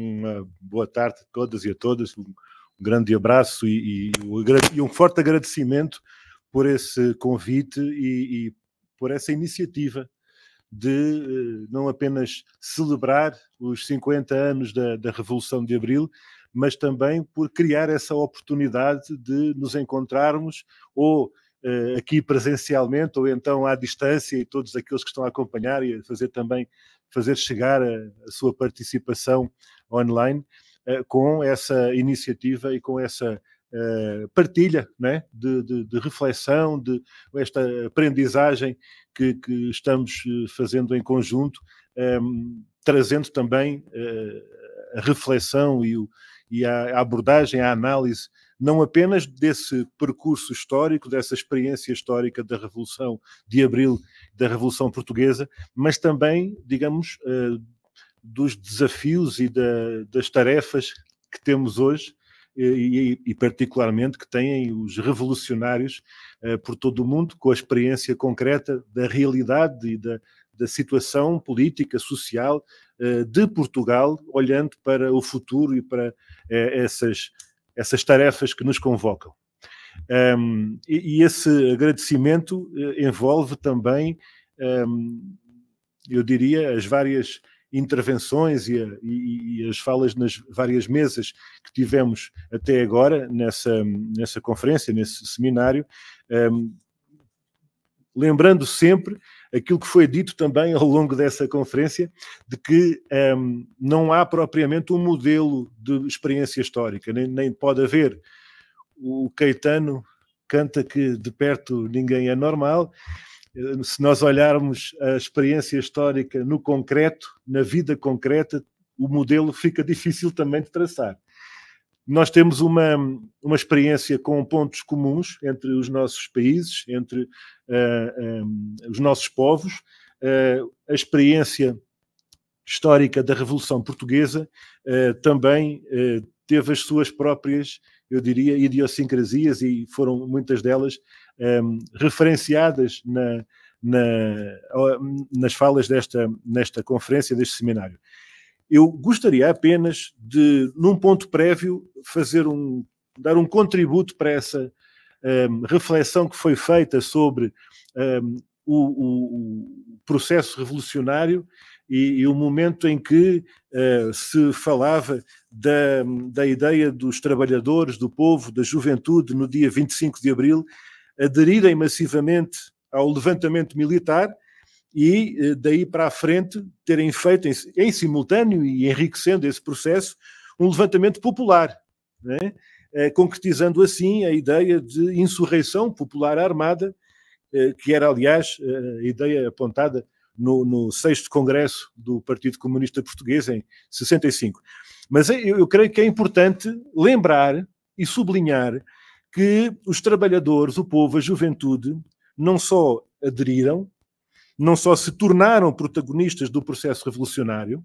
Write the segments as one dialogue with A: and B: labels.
A: uma boa tarde a todas e a todas, um grande abraço e, e, e um forte agradecimento por esse convite e, e por essa iniciativa de eh, não apenas celebrar os 50 anos da, da, Revolução de Abril, mas também por criar essa oportunidade de nos encontrarmos ou uh, aqui presencialmente ou então à distância e todos aqueles que estão a acompanhar e a fazer também fazer chegar a, a sua participação online eh, com essa iniciativa e com essa Uh, partilha né? De, de, de, reflexão, de esta aprendizagem que, que estamos eh, fazendo em conjunto, um, ehm, trazendo também uh, a reflexão e, o, e, a abordagem, a análise não apenas desse percurso histórico, dessa experiência histórica da Revolução de Abril, da Revolução Portuguesa, mas também, digamos, eh, dos desafios e das tarefas que temos hoje. Eh, e, e, particularmente que têm os revolucionários eh, por todo o mundo, com a experiência concreta da realidade e da, da situação política, social de Portugal, olhando para o futuro e para essas, essas tarefas que nos convocam. Um, e, e, esse agradecimento eh, envolve também, um, eu diria, as várias intervenções e, a, e, e, as falas nas várias mesas que tivemos até agora nessa, nessa conferência, nesse seminário, um, lembrando sempre aquilo que foi dito também ao longo dessa conferência, de que um, ehm, não há propriamente um modelo de experiência histórica, nem, nem pode haver. O Caetano canta que de perto ninguém é normal. Eh, se nós olharmos a experiência histórica no concreto, na vida concreta, o modelo fica difícil também de traçar nós temos uma, uma experiência com pontos comuns entre os nossos países, entre uh, eh, um, os nossos povos, uh, a experiência histórica da Revolução Portuguesa uh, também teve as suas próprias, eu diria, idiosincrasias e foram muitas delas um, referenciadas na, na, nas falas desta, nesta conferência, deste seminário. Eu gostaria apenas de, num ponto prévio, fazer um, dar um contributo para essa um, reflexão que foi feita sobre um, o, o, processo revolucionário e, e, o momento em que uh, se falava da, da ideia dos trabalhadores, do povo, da juventude, no dia 25 de abril, aderirem massivamente ao levantamento militar e eh, daí para a frente terem feito em, em simultâneo e enriquecendo esse processo um levantamento popular, né? Eh, concretizando assim a ideia de insurreição popular armada, eh, que era, aliás, a ideia apontada no, no sexto Congresso do Partido Comunista Português, em 65. Mas eu, eu creio que é importante lembrar e sublinhar que os trabalhadores, o povo, a juventude, não só aderiram, não só se tornaram protagonistas do processo revolucionário,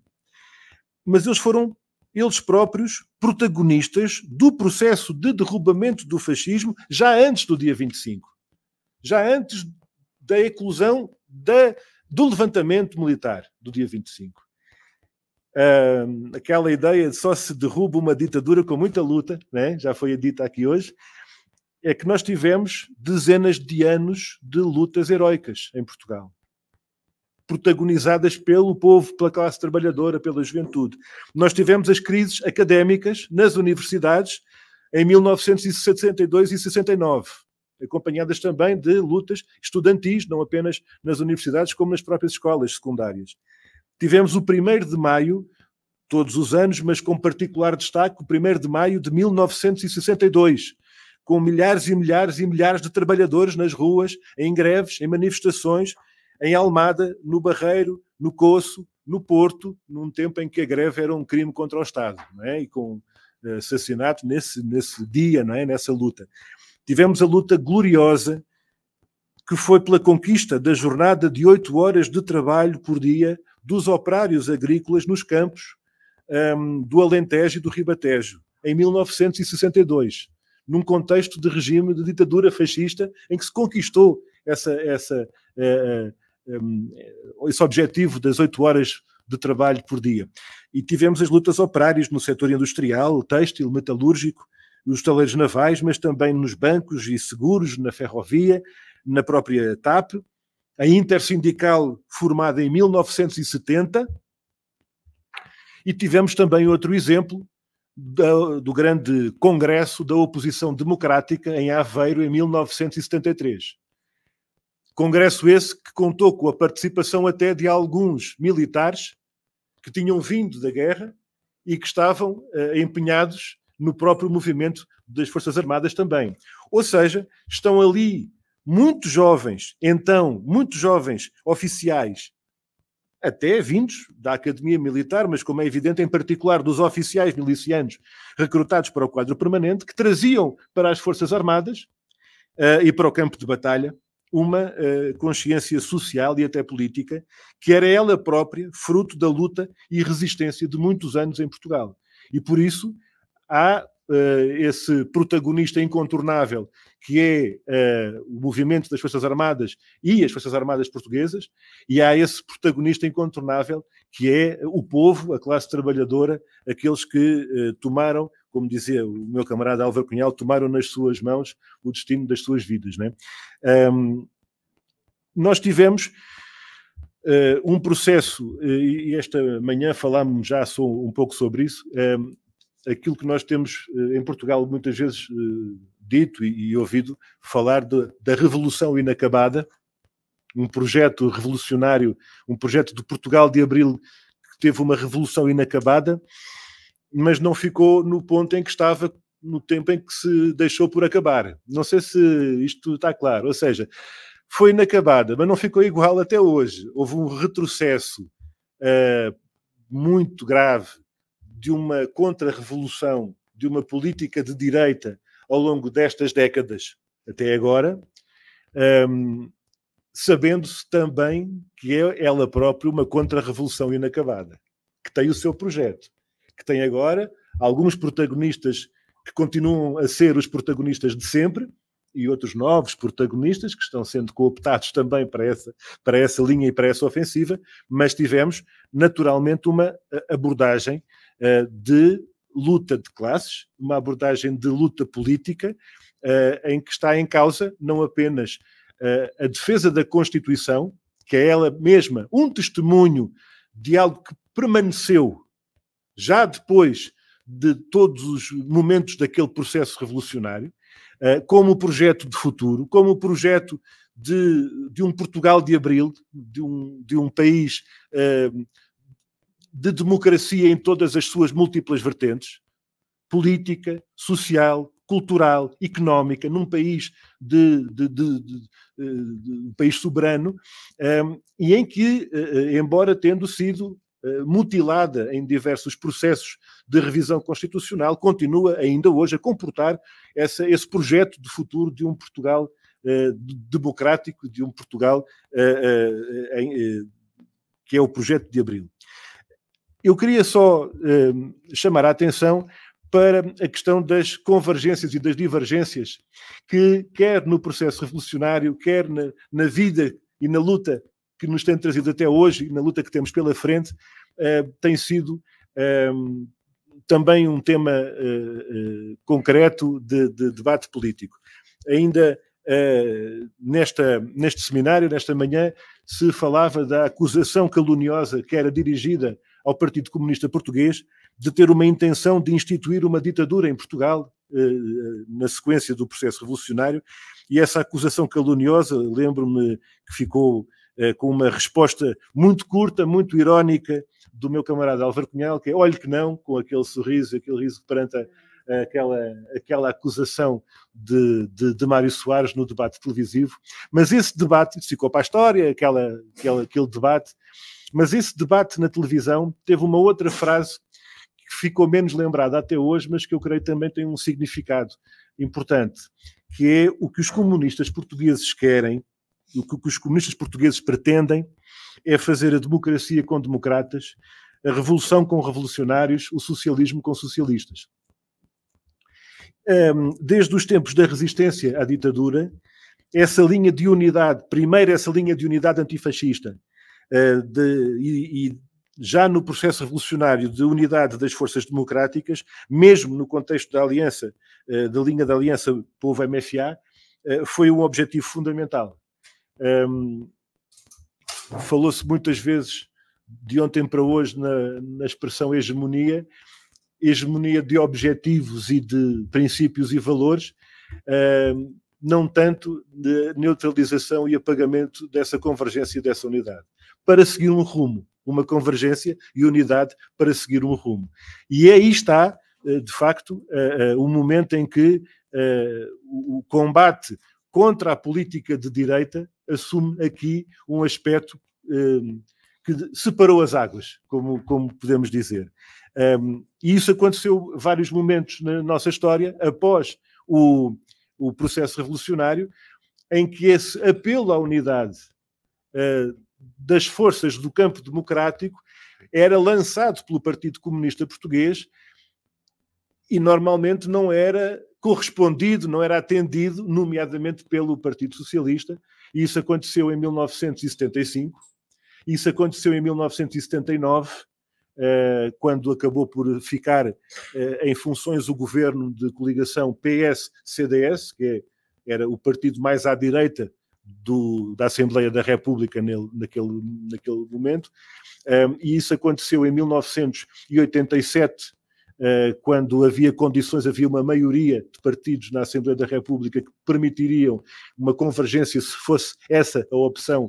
A: mas eles foram eles próprios protagonistas do processo de derrubamento do fascismo já antes do dia 25, já antes da eclosão da, do levantamento militar do dia 25. Uh, aquela ideia de só se derruba uma ditadura com muita luta, né? já foi dita aqui hoje, é que nós tivemos dezenas de anos de lutas heroicas em Portugal protagonizadas pelo povo, pela classe trabalhadora, pela juventude. Nós tivemos as crises académicas nas universidades em 1962 e 69, acompanhadas também de lutas estudantis, não apenas nas universidades, como nas próprias escolas secundárias. Tivemos o 1 de maio, todos os anos, mas com particular destaque, o 1 de maio de 1962, com milhares e milhares e milhares de trabalhadores nas ruas, em greves, em manifestações, em Almada, no Barreiro, no Coço, no Porto, num tempo em que a greve era um crime contra o Estado, não é? e com eh, assassinato nesse, nesse dia, não é? nessa luta. Tivemos a luta gloriosa que foi pela conquista da jornada de oito horas de trabalho por dia dos operários agrícolas nos campos um, ehm, do Alentejo e do Ribatejo, em 1962, num contexto de regime de ditadura fascista em que se conquistou essa, essa, uh, Hum, esse objetivo das oito horas de trabalho por dia. E tivemos as lutas operárias no setor industrial, têxtil, metalúrgico, nos taleiros navais, mas também nos bancos e seguros, na ferrovia, na própria TAP. A Intersindical, formada em 1970. E tivemos também outro exemplo do, do grande congresso da oposição democrática em Aveiro, em 1973. Congresso esse que contou com a participação até de alguns militares que tinham vindo da guerra e que estavam eh, empenhados no próprio movimento das Forças Armadas também. Ou seja, estão ali muitos jovens, então, muitos jovens oficiais, até vindos da Academia Militar, mas como é evidente, em particular dos oficiais milicianos recrutados para o quadro permanente, que traziam para as Forças Armadas uh, e para o campo de batalha uma uh, consciência social e até política, que era ela própria fruto da luta e resistência de muitos anos em Portugal. E por isso há eh, esse protagonista incontornável que é uh, o movimento das Forças Armadas e as Forças Armadas portuguesas, e há esse protagonista incontornável que é o povo, a classe trabalhadora, aqueles que uh, tomaram, como dizia o meu camarada Álvaro Cunhal, tomaram nas suas mãos o destino das suas vidas. Né? Um, nós tivemos um processo, e esta manhã falámos já um pouco sobre isso, aquilo que nós temos eh, em Portugal muitas vezes eh, dito e, ouvido falar de, da revolução inacabada, um projeto revolucionário, um projeto do Portugal de Abril que teve uma revolução inacabada, mas não ficou no ponto em que estava no tempo em que se deixou por acabar. Não sei se isto está claro, ou seja, foi inacabada, mas não ficou igual até hoje. Houve um retrocesso uh, muito grave de uma contra-revolução, de uma política de direita ao longo destas décadas até agora, um, sabendo-se também que é ela própria uma contra-revolução inacabada, que tem o seu projeto, que tem agora alguns protagonistas que continuam a ser os protagonistas de sempre e outros novos protagonistas que estão sendo cooptados também para essa, para essa linha e para essa ofensiva, mas tivemos naturalmente uma eh, abordagem eh, de luta de classes, uma abordagem de luta política, eh, em que está em causa não apenas eh, a defesa da Constituição, que é ela mesma um testemunho de algo que permaneceu já depois de todos os momentos daquele processo revolucionário, como projeto de futuro, como projeto de, de um Portugal de Abril, de um, de um país uh, de democracia em todas as suas múltiplas vertentes política, social, cultural, económica, num país de, de, de, de eh, um país soberano, um, ehm, e em que, eh, eh, embora tendo sido mutilada em diversos processos de revisão constitucional, continua ainda hoje a comportar essa, esse projeto de futuro de um Portugal uh, democrático, de um Portugal uh, uh, que é o projeto de Abril. Eu queria só eh, chamar a atenção para a questão das convergências e das divergências que, quer no processo revolucionário, quer na, na vida e na luta que nos tem trazido até hoje e na luta que temos pela frente, eh, tem sido eh, também um tema eh, eh, concreto de, de, debate político. Ainda eh, nesta, neste seminário, nesta manhã, se falava da acusação caluniosa que era dirigida ao Partido Comunista Português de ter uma intenção de instituir uma ditadura em Portugal, eh, eh, na sequência do processo revolucionário, e essa acusação caluniosa, lembro-me que ficou eh, com uma resposta muito curta, muito irónica, do meu camarada Álvaro Cunhal, que é olhe que não, com aquele sorriso, aquele riso perante a, aquela, aquela acusação de, de, de, Mário Soares no debate televisivo. Mas esse debate ficou para a história, aquela, aquela aquele debate mas esse debate na televisão teve uma outra frase que ficou menos lembrada até hoje, mas que eu creio também tem um significado importante, que é o que os comunistas portugueses querem, o que os comunistas portugueses pretendem é fazer a democracia com democratas, a revolução com revolucionários, o socialismo com socialistas. Desde os tempos da resistência à ditadura, essa linha de unidade, primeiro essa linha de unidade antifascista, eh, de, e, e já no processo revolucionário de unidade das forças democráticas, mesmo no contexto da aliança, eh, da linha da aliança povo-MFA, eh, foi um objetivo fundamental. Um, ehm, Falou-se muitas vezes, de ontem para hoje, na, na, expressão hegemonia, hegemonia de objetivos e de princípios e valores, ehm, não tanto de neutralização e apagamento dessa convergência e dessa unidade para seguir um rumo, uma convergência e unidade para seguir um rumo. E aí está, eh, de facto, eh, eh, o momento em que o combate contra a política de direita assume aqui um aspecto que separou as águas, como, como podemos dizer. Um, ehm, e isso aconteceu vários momentos na nossa história, após o, o processo revolucionário, em que esse apelo à unidade uh, das forças do campo democrático era lançado pelo Partido Comunista Português e normalmente não era correspondido, não era atendido, nomeadamente pelo Partido Socialista. E isso aconteceu em 1975, isso aconteceu em 1979, eh, quando acabou por ficar eh, em funções o governo de coligação PS-CDS, que é, era o partido mais à direita do, da Assembleia da República nele, naquele, naquele momento, um, e isso aconteceu em 1987, uh, ah, quando havia condições, havia uma maioria de partidos na Assembleia da República que permitiriam uma convergência, se fosse essa a opção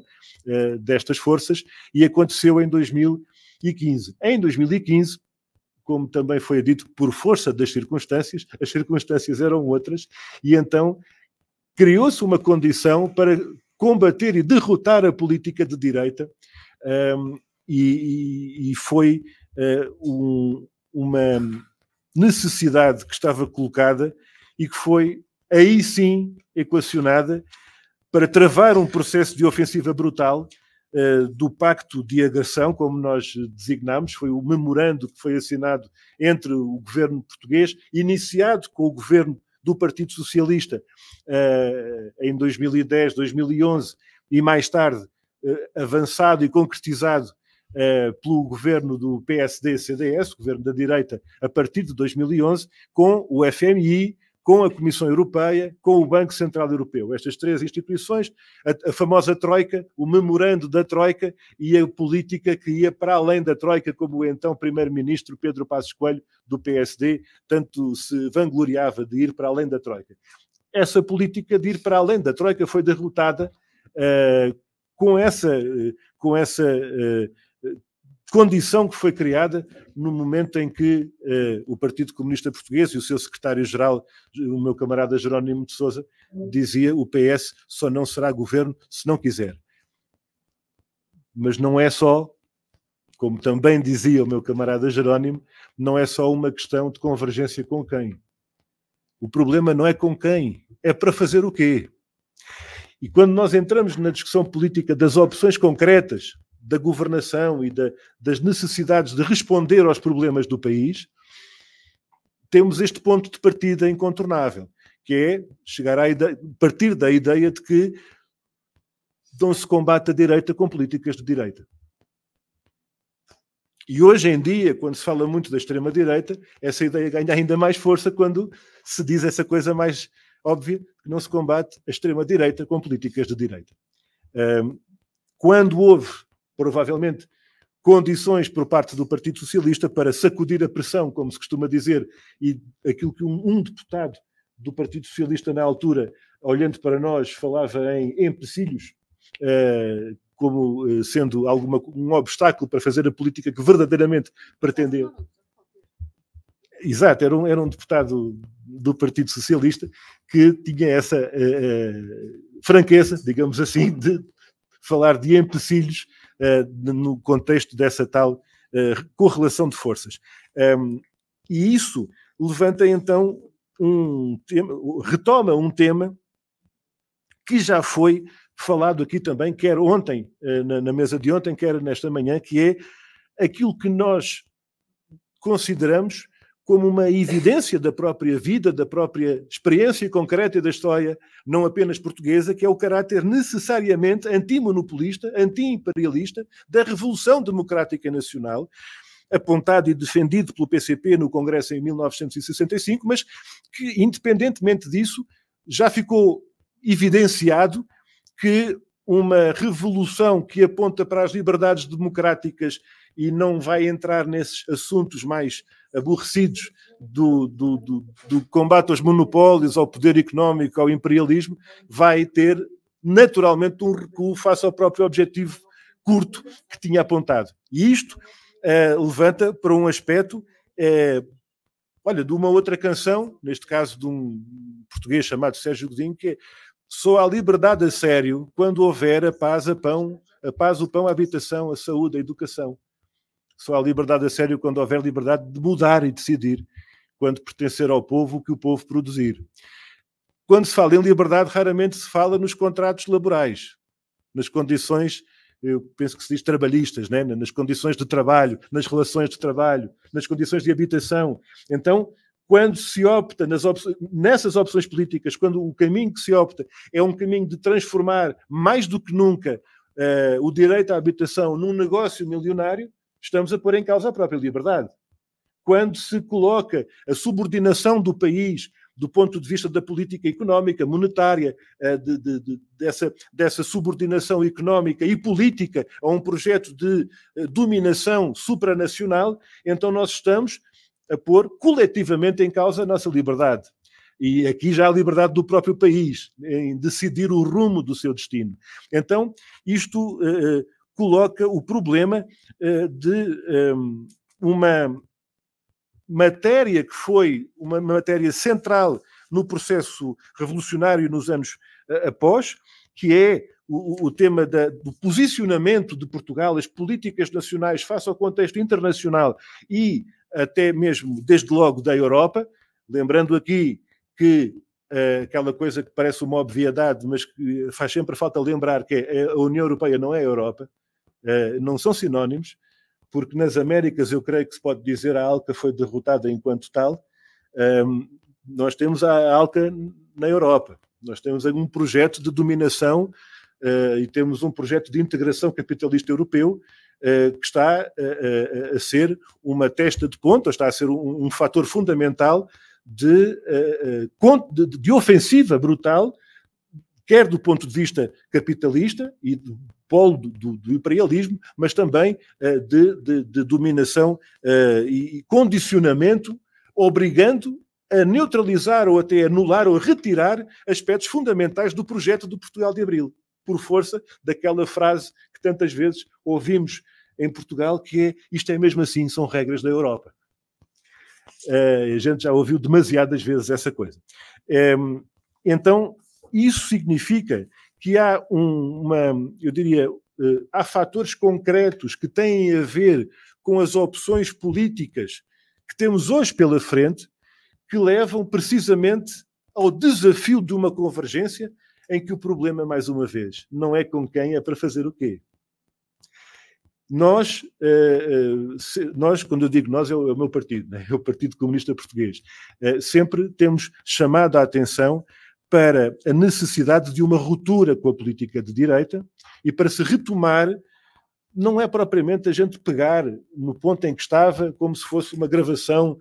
A: uh, destas forças, e aconteceu em 2015. Em 2015, como também foi dito, por força das circunstâncias, as circunstâncias eram outras, e então criou-se uma condição para combater e derrotar a política de direita um, e, e, foi uh, um, uma necessidade que estava colocada e que foi aí sim equacionada para travar um processo de ofensiva brutal uh, do Pacto de Agressão, como nós designamos, foi o memorando que foi assinado entre o governo português, iniciado com o governo do Partido Socialista eh, em 2010, 2011 e mais tarde eh, avançado e concretizado eh, pelo governo do PSD-CDS, governo da direita, a partir de 2011, com o FMI com a Comissão Europeia, com o Banco Central Europeu. Estas três instituições, a, a, famosa Troika, o memorando da Troika e a política que ia para além da Troika, como o então Primeiro-Ministro Pedro Passos Coelho, do PSD, tanto se vangloriava de ir para além da Troika. Essa política de ir para além da Troika foi derrotada uh, com essa, uh, com essa uh, condição que foi criada no momento em que eh, o Partido Comunista Português e o seu secretário-geral, o meu camarada Jerónimo de Souza, dizia o PS só não será governo se não quiser. Mas não é só, como também dizia o meu camarada Jerónimo, não é só uma questão de convergência com quem. O problema não é com quem, é para fazer o quê. E quando nós entramos na discussão política das opções concretas da governação e da, das necessidades de responder aos problemas do país, temos este ponto de partida incontornável, que é chegar a partir da ideia de que não se combate a direita com políticas de direita. E hoje em dia, quando se fala muito da extrema-direita, essa ideia ganha ainda mais força quando se diz essa coisa mais óbvia, que não se combate a extrema-direita com políticas de direita. Quando houve provavelmente, condições por parte do Partido Socialista para sacudir a pressão, como se costuma dizer, e aquilo que um, um deputado do Partido Socialista na altura, olhando para nós, falava em empecilhos, uh, como uh, sendo alguma, um obstáculo para fazer a política que verdadeiramente pretendeu. Exato, era um, era um deputado do Partido Socialista que tinha essa uh, franqueza, digamos assim, de falar de empecilhos eh, no contexto dessa tal eh, correlação de forças. Ehm, e isso levanta então um tema, retoma um tema que já foi falado aqui também, quer ontem, eh, na mesa de ontem, quer nesta manhã, que é aquilo que nós consideramos como uma evidência da própria vida, da própria experiência concreta e da história, não apenas portuguesa, que é o caráter necessariamente antimonopolista, anti-imperialista da Revolução Democrática Nacional, apontado e defendido pelo PCP no Congresso em 1965, mas que, independentemente disso, já ficou evidenciado que uma revolução que aponta para as liberdades democráticas e não vai entrar nesses assuntos mais aborrecidos do, do, do, do combate aos monopólios, ao poder económico, ao imperialismo, vai ter naturalmente um recuo face ao próprio objetivo curto que tinha apontado. E isto eh, levanta para um aspecto, eh, olha, de uma outra canção, neste caso de um português chamado Sérgio Godinho, que é Só a liberdade a sério quando houver a paz, a pão, a paz, o pão, a habitação, a saúde, a educação. Só há liberdade a sério quando houver liberdade de mudar e decidir, quando pertencer ao povo o que o povo produzir. Quando se fala em liberdade, raramente se fala nos contratos laborais, nas condições eu penso que se diz trabalhistas, né? nas condições de trabalho, nas relações de trabalho, nas condições de habitação. Então, quando se opta opções, nessas opções políticas, quando o caminho que se opta é um caminho de transformar mais do que nunca uh, o direito à habitação num negócio milionário, estamos a pôr em causa a própria liberdade. Quando se coloca a subordinação do país do ponto de vista da política económica, monetária, eh, de, de, de, dessa, dessa subordinação económica e política a um projeto de eh, dominação supranacional, então nós estamos a pôr coletivamente em causa a nossa liberdade. E aqui já a liberdade do próprio país em decidir o rumo do seu destino. Então, isto eh, coloca o problema eh, de ehm, uma matéria que foi uma matéria central no processo revolucionário nos anos eh, após, que é o, o tema da, do posicionamento de Portugal, as políticas nacionais face ao contexto internacional e até mesmo, desde logo, da Europa. Lembrando aqui que uh, aquela coisa que parece uma obviedade, mas que faz sempre falta lembrar que é, a União Europeia não é a Europa. Eh, não são sinónimos, porque nas Américas eu creio que se pode dizer a Alca foi derrotada enquanto tal. Ehm, nós temos a Alca na Europa, nós temos um projeto de dominação eh, e temos um projeto de integração capitalista europeu eh, que está a, ser uma testa de conta, está a ser um, fator fundamental de, de ofensiva brutal, quer do ponto de vista capitalista e polo do, do, do imperialismo, mas também uh, de, de, de, dominação uh, e condicionamento, obrigando a neutralizar ou até anular ou retirar aspectos fundamentais do projeto do Portugal de Abril, por força daquela frase que tantas vezes ouvimos em Portugal, que é isto é mesmo assim, são regras da Europa. Uh, a gente já ouviu demasiadas vezes essa coisa. Um, então, isso significa que há um, uma, eu diria, eh, há fatores concretos que têm a ver com as opções políticas que temos hoje pela frente, que levam precisamente ao desafio de uma convergência em que o problema, mais uma vez, não é com quem, é para fazer o quê. Nós, eh, eh, nós quando eu digo nós, é o é meu partido, né? é o Partido Comunista Português, sempre temos chamado a atenção para a necessidade de uma ruptura com a política de direita e para se retomar não é propriamente a gente pegar no ponto em que estava como se fosse uma gravação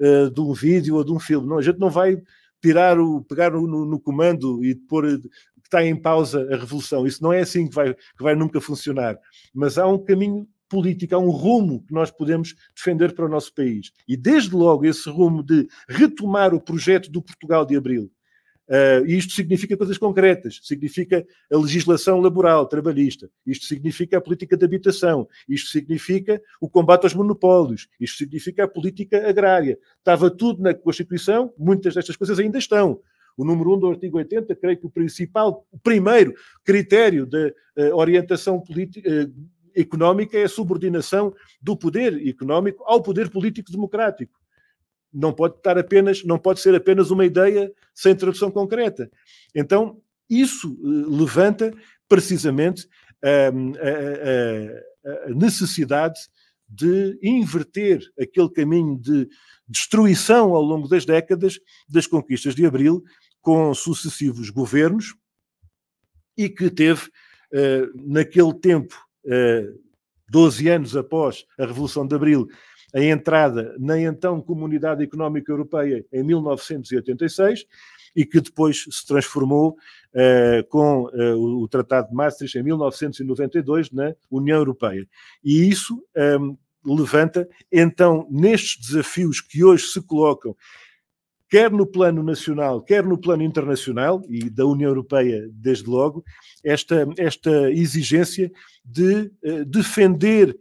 A: uh, de um vídeo ou de um filme. Não, a gente não vai tirar o pegar no, no comando e pôr que está em pausa a revolução. Isso não é assim que vai, que vai nunca funcionar. Mas há um caminho político, há um rumo que nós podemos defender para o nosso país. E desde logo esse rumo de retomar o projeto do Portugal de Abril, Uh, isto significa coisas concretas, significa a legislação laboral, trabalhista, isto significa a política de habitação, isto significa o combate aos monopólios, isto significa a política agrária. Estava tudo na Constituição, muitas destas coisas ainda estão. O número 1 do artigo 80, creio que o principal, o primeiro critério de uh, orientação política. Uh, eh, económica é a subordinação do poder económico ao poder político democrático não pode estar apenas, não pode ser apenas uma ideia sem tradução concreta. Então, isso eh, levanta precisamente ehm, a, a, a, necessidade de inverter aquele caminho de destruição ao longo das décadas das conquistas de Abril com sucessivos governos e que teve, eh, naquele tempo, 12 eh, anos após a Revolução de Abril, a entrada na então Comunidade Económica Europeia em 1986 e que depois se transformou eh, com eh, o Tratado de Maastricht em 1992 na União Europeia. E isso ehm, levanta, então, nestes desafios que hoje se colocam, quer no plano nacional, quer no plano internacional, e da União Europeia desde logo, esta, esta exigência de eh, defender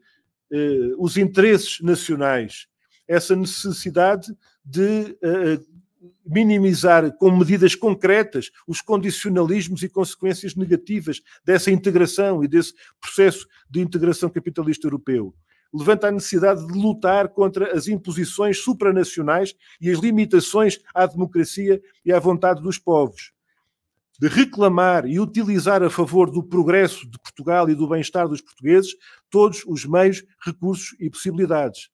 A: eh, os interesses nacionais, essa necessidade de eh, eh, minimizar com medidas concretas os condicionalismos e consequências negativas dessa integração e desse processo de integração capitalista europeu. Levanta a necessidade de lutar contra as imposições supranacionais e as limitações à democracia e à vontade dos povos de reclamar e utilizar a favor do progresso de Portugal e do bem-estar dos portugueses todos os meios, recursos e possibilidades.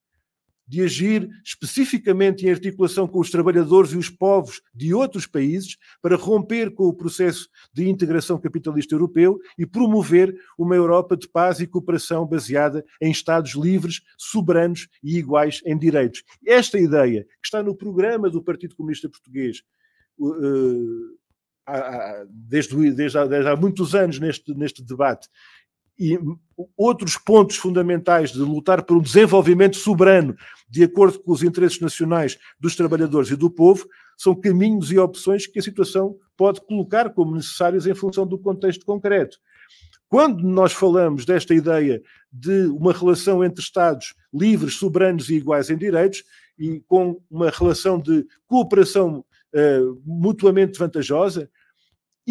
A: De agir especificamente em articulação com os trabalhadores e os povos de outros países para romper com o processo de integração capitalista europeu e promover uma Europa de paz e cooperação baseada em Estados livres, soberanos e iguais em direitos. Esta ideia, que está no programa do Partido Comunista Português, eh, há, desde, desde, há, desde há muitos anos neste, neste debate e outros pontos fundamentais de lutar por um desenvolvimento soberano de acordo com os interesses nacionais dos trabalhadores e do povo são caminhos e opções que a situação pode colocar como necessários em função do contexto concreto. Quando nós falamos desta ideia de uma relação entre Estados livres, soberanos e iguais em direitos, e com uma relação de cooperação uh, mutuamente vantajosa,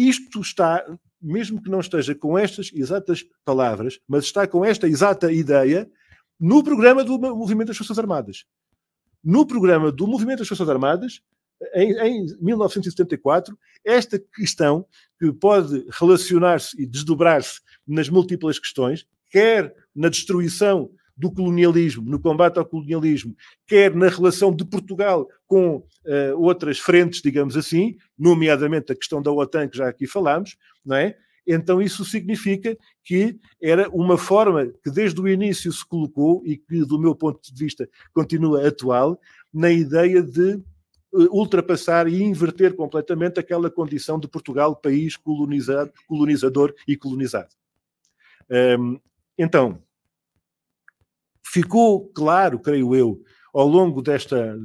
A: isto está, mesmo que não esteja com estas exatas palavras, mas está com esta exata ideia no programa do Movimento das Forças Armadas. No programa do Movimento das Forças Armadas, em, em 1974, esta questão que pode relacionar-se e desdobrar-se nas múltiplas questões, quer na destruição do colonialismo, no combate ao colonialismo, quer na relação de Portugal com uh, outras frentes, digamos assim, nomeadamente a questão da OTAN, que já aqui falámos, não é? Então, isso significa que era uma forma que desde o início se colocou e que, do meu ponto de vista, continua atual, na ideia de eh, ultrapassar e inverter completamente aquela condição de Portugal país colonizado, colonizador e colonizado. Ehm, então, Ficou claro, creio eu, ao longo desta,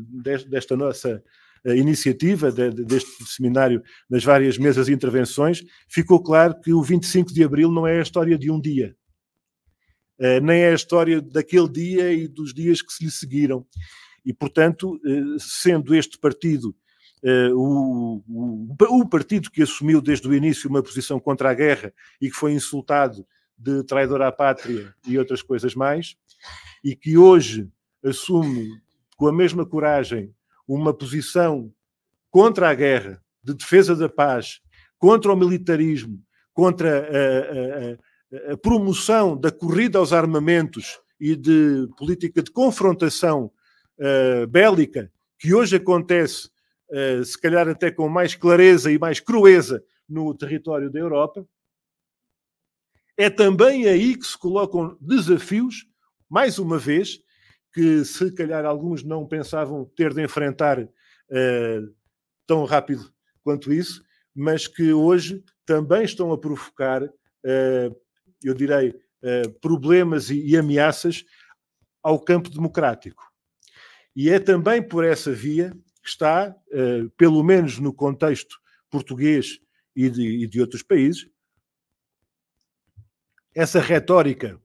A: desta nossa eh, iniciativa, deste seminário, nas várias mesas e intervenções, ficou claro que o 25 de abril não é a história de um dia. Eh, nem é a história daquele dia e dos dias que se lhe seguiram. E, portanto, eh, sendo este partido o, o, o partido que assumiu desde o início uma posição contra a guerra e que foi insultado de traidor à pátria e outras coisas mais, e que hoje assume com a mesma coragem uma posição contra a guerra, de defesa da paz, contra o militarismo, contra a, a, a promoção da corrida aos armamentos e de política de confrontação uh, bélica, que hoje acontece, uh, se calhar até com mais clareza e mais crueza no território da Europa, é também aí que se colocam desafios, mais uma vez, que se calhar alguns não pensavam ter de enfrentar uh, tão rápido quanto isso, mas que hoje também estão a provocar, uh, eu direi, uh, problemas e, e ameaças ao campo democrático. E é também por essa via que está, pelo menos no contexto português e de, e de outros países, essa retórica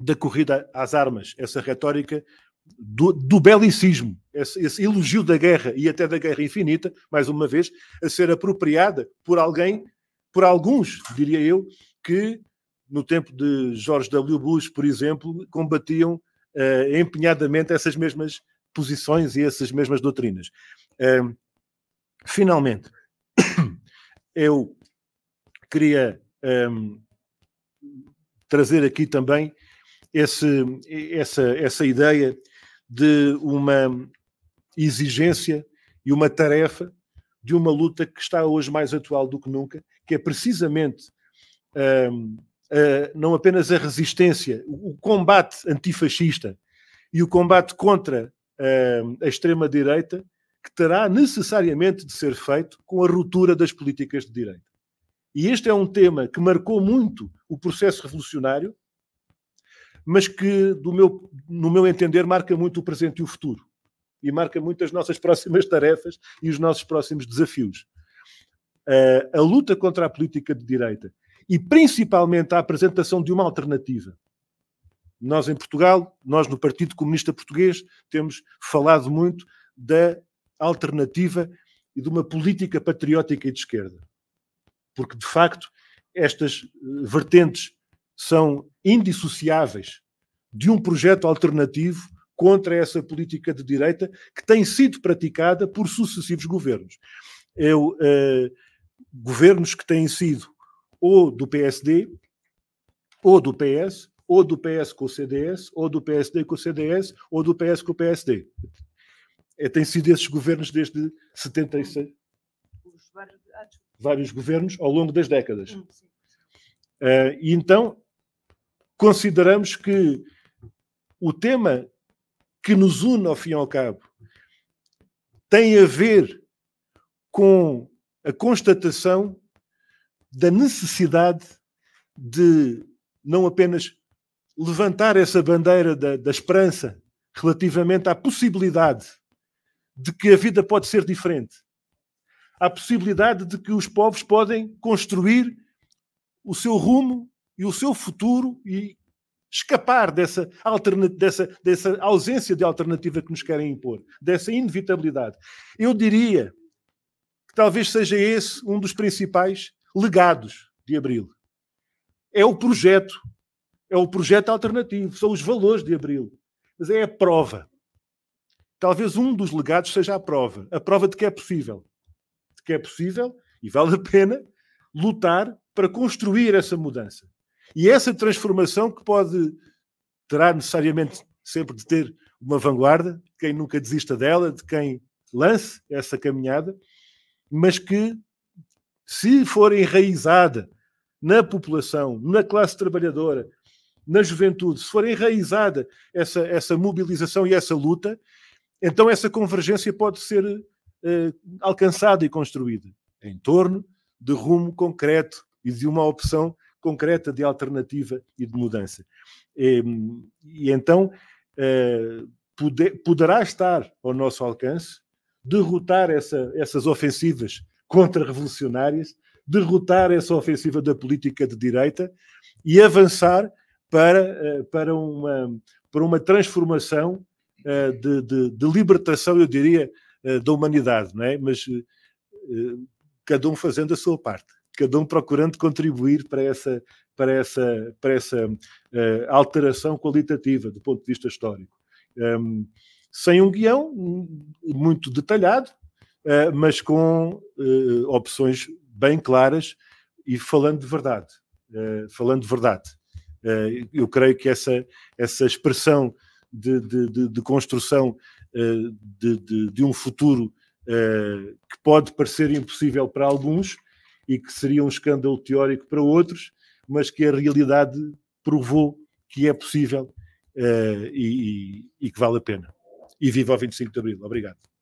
A: da corrida às armas, essa retórica do, do belicismo, esse, esse, elogio da guerra e até da guerra infinita, mais uma vez, a ser apropriada por alguém, por alguns, diria eu, que no tempo de George W. Bush, por exemplo, combatiam uh, empenhadamente essas mesmas posições e essas mesmas doutrinas. Uh, finalmente, eu queria um, eh, trazer aqui também esse, essa, essa ideia de uma exigência e uma tarefa de uma luta que está hoje mais atual do que nunca, que é precisamente Uh, não apenas a resistência, o combate antifascista e o combate contra uh, a extrema-direita, que terá necessariamente de ser feito com a ruptura das políticas de direita. E este é um tema que marcou muito o processo revolucionário, mas que, do meu, no meu entender, marca muito o presente e o futuro. E marca muito as nossas próximas tarefas e os nossos próximos desafios. a, a luta contra a política de direita e principalmente a apresentação de uma alternativa. Nós em Portugal, nós no Partido Comunista Português, temos falado muito da alternativa e de uma política patriótica e de esquerda porque de facto estas eh, vertentes são indissociáveis de um projeto alternativo contra essa política de direita que tem sido praticada por sucessivos governos. Eu, eh, governos que têm sido ou do PSD, ou do PS, ou do PS com o CDS, ou do PSD com o CDS, ou do PS com o PSD. É, têm sido esses governos desde 76. Os, os, vários governos ao longo das décadas. Uh, e então consideramos que o tema que nos une ao fim e ao cabo tem a ver com a constatação da necessidade de não apenas levantar essa bandeira da, da esperança relativamente à possibilidade de que a vida pode ser diferente, à possibilidade de que os povos podem construir o seu rumo e o seu futuro e escapar dessa, dessa, dessa ausência de alternativa que nos querem impor, dessa inevitabilidade. Eu diria que talvez seja esse um dos principais legados de Abril. É o projeto, é o projeto alternativo, são os valores de Abril, mas é a prova. Talvez um dos legados seja a prova, a prova de que é possível que é possível e vale a pena lutar para construir essa mudança. E é essa transformação que pode terá necessariamente sempre de ter uma vanguarda, de quem nunca desista dela, de quem lance essa caminhada, mas que se for enraizada na população, na classe trabalhadora, na juventude, se for enraizada essa, essa mobilização e essa luta, então essa convergência pode ser eh, alcançada e construída em torno de rumo concreto e de uma opção concreta de alternativa e de mudança. E, e então eh, poder, poderá estar ao nosso alcance derrotar essa, essas ofensivas contra-revolucionárias, derrotar essa ofensiva da política de direita e avançar para, eh, para, uma, para uma transformação de, de, de libertação, eu diria, eh, da humanidade, não é? Mas eh, eh, cada um fazendo a sua parte, cada um procurando contribuir para essa, para essa, para essa alteração qualitativa do ponto de vista histórico. Ehm, sem um guião hum, muito detalhado, mas com opções bem claras e falando de verdade. falando de verdade. eu creio que essa, essa expressão de, de, de, de construção eh, de, de, de, um futuro eh, que pode parecer impossível para alguns e que seria um escândalo teórico para outros, mas que a realidade provou que é possível eh, e, e, e que vale a pena. E viva o 25 de Abril. Obrigado.